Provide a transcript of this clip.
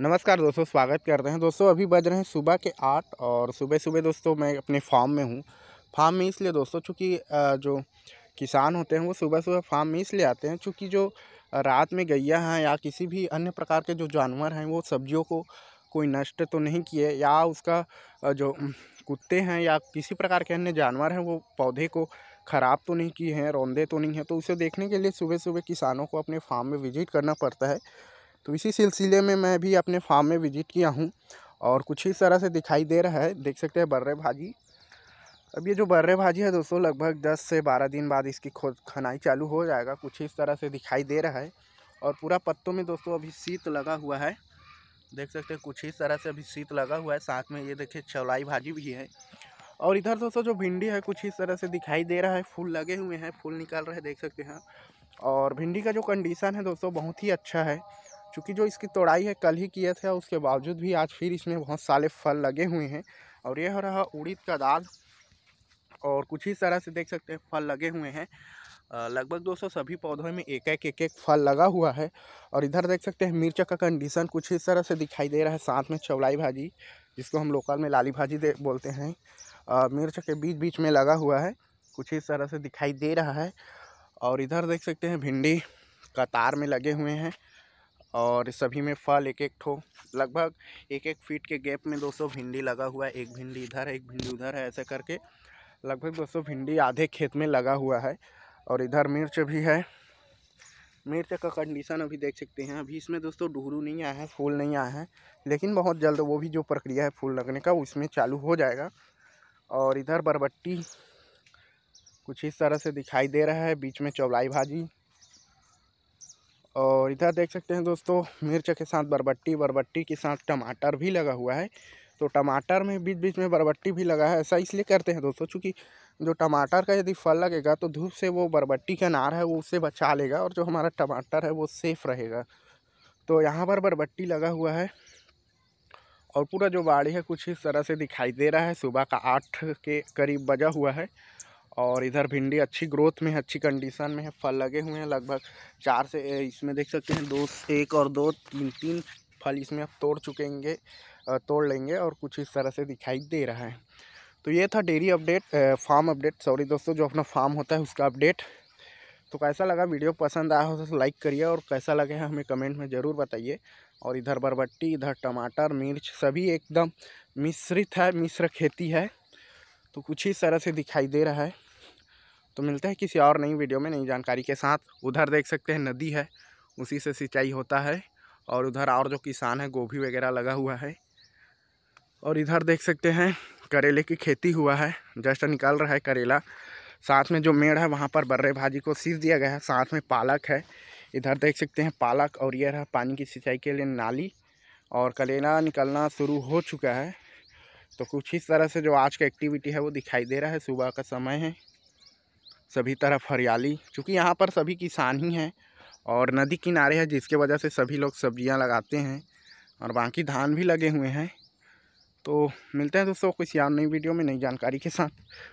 नमस्कार दोस्तों स्वागत करते हैं दोस्तों अभी बज रहे हैं सुबह के आठ और सुबह सुबह दोस्तों मैं अपने फार्म में हूँ फार्म में इसलिए दोस्तों चूँकि जो किसान होते हैं वो सुबह सुबह फार्म में इसलिए आते हैं चूँकि जो रात में गैया हैं या किसी भी अन्य प्रकार के जो जानवर हैं वो सब्जियों को कोई नष्ट तो नहीं किए या उसका जो कुत्ते हैं या किसी प्रकार के अन्य जानवर हैं वो पौधे को ख़राब तो नहीं किए हैं रौंदे तो नहीं हैं तो उसे देखने के लिए सुबह सुबह किसानों को अपने फार्म में विजिट करना पड़ता है तो इसी सिलसिले में मैं भी अपने फार्म में विज़िट किया हूँ और कुछ इस तरह से दिखाई दे रहा है देख सकते हैं बर्रे भाजी अब ये जो बर्रे भाजी है दोस्तों लगभग 10 से 12 दिन बाद इसकी खोद खनाई चालू हो जाएगा कुछ इस तरह से दिखाई दे रहा है और पूरा पत्तों में दोस्तों अभी शीत लगा हुआ है देख सकते हैं कुछ इस तरह से अभी शीत लगा हुआ है साथ में ये देखिए चौलाई भाजी भी है और इधर दोस्तों जो भिंडी है कुछ इस तरह से दिखाई दे रहा है फूल लगे हुए हैं फूल निकाल रहे हैं देख सकते हैं और भिंडी का जो कंडीशन है दोस्तों बहुत ही अच्छा है चूँकि जो इसकी तोड़ाई है कल ही किए थे उसके बावजूद भी आज फिर इसमें बहुत सारे फल लगे हुए हैं और यह रहा उड़ीद का दाल और कुछ इस तरह से देख सकते हैं फल लगे हुए हैं लगभग दोस्तों सभी पौधों में एक एक एक एक फल लगा हुआ है और इधर देख सकते हैं मिर्चा का कंडीशन कुछ इस तरह से दिखाई दे रहा है साथ में चौलाई भाजी जिसको हम लोकल में लाली भाजी दे बोलते हैं मिर्च के बीच बीच में लगा हुआ है कुछ इस तरह से दिखाई दे रहा है और इधर देख सकते हैं भिंडी कतार में लगे हुए हैं और सभी में फल एक एक ठो लगभग एक एक फीट के गैप में 200 भिंडी लगा हुआ है एक भिंडी इधर है एक भिंडी उधर है ऐसा करके लगभग 200 भिंडी आधे खेत में लगा हुआ है और इधर मिर्च भी है मिर्च का कंडीशन अभी देख सकते हैं अभी इसमें दोस्तों डुहरू नहीं आया है फूल नहीं आया है लेकिन बहुत जल्द वो भी जो प्रक्रिया है फूल लगने का उसमें चालू हो जाएगा और इधर बरबट्टी कुछ इस तरह से दिखाई दे रहा है बीच में चौलाई भाजी और इधर देख सकते हैं दोस्तों मिर्च के साथ बरबट्टी बरबट्टी के साथ टमाटर भी लगा हुआ है तो टमाटर में बीच बीच में बरबट्टी भी लगा है ऐसा इसलिए करते हैं दोस्तों चूँकि जो टमाटर का यदि फल लगेगा तो धूप से वो बरबट्टी का नार है वो उससे बचा लेगा और जो हमारा टमाटर है वो सेफ़ रहेगा तो यहाँ पर बरबट्टी लगा हुआ है और पूरा जो बाड़ी है कुछ इस तरह से दिखाई दे रहा है सुबह का आठ के करीब बजा हुआ है और इधर भिंडी अच्छी ग्रोथ में है अच्छी कंडीशन में है फल लगे हुए हैं लगभग चार से इसमें देख सकते हैं दो एक और दो तीन तीन फल इसमें अब तोड़ चुकेंगे तोड़ लेंगे और कुछ इस तरह से दिखाई दे रहा है तो ये था dairy update farm update sorry दोस्तों जो अपना फार्म होता है उसका अपडेट तो कैसा लगा वीडियो पसंद आया हो तो लाइक करिए और कैसा लगे हमें कमेंट में ज़रूर बताइए और इधर बरबट्टी इधर टमाटर मिर्च सभी एकदम मिश्रित है मिश्र खेती है तो कुछ इस तरह से दिखाई दे रहा है तो मिलते हैं किसी और नई वीडियो में नई जानकारी के साथ उधर देख सकते हैं नदी है उसी से सिंचाई होता है और उधर और जो किसान है गोभी वगैरह लगा हुआ है और इधर देख सकते हैं करेले की खेती हुआ है जस्ट निकाल रहा है करेला साथ में जो मेड़ है वहाँ पर बर्रे भाजी को सीज दिया गया है साथ में पालक है इधर देख सकते हैं पालक और यह रहा पानी की सिंचाई के लिए नाली और करेला निकलना शुरू हो चुका है तो कुछ इस तरह से जो आज का एक्टिविटी है वो दिखाई दे रहा है सुबह का समय है सभी तरफ हरियाली चूँकि यहाँ पर सभी किसान ही हैं और नदी किनारे है जिसके वजह से सभी लोग सब्जियाँ लगाते हैं और बाकी धान भी लगे हुए हैं तो मिलते हैं दोस्तों किसी और नई वीडियो में नई जानकारी के साथ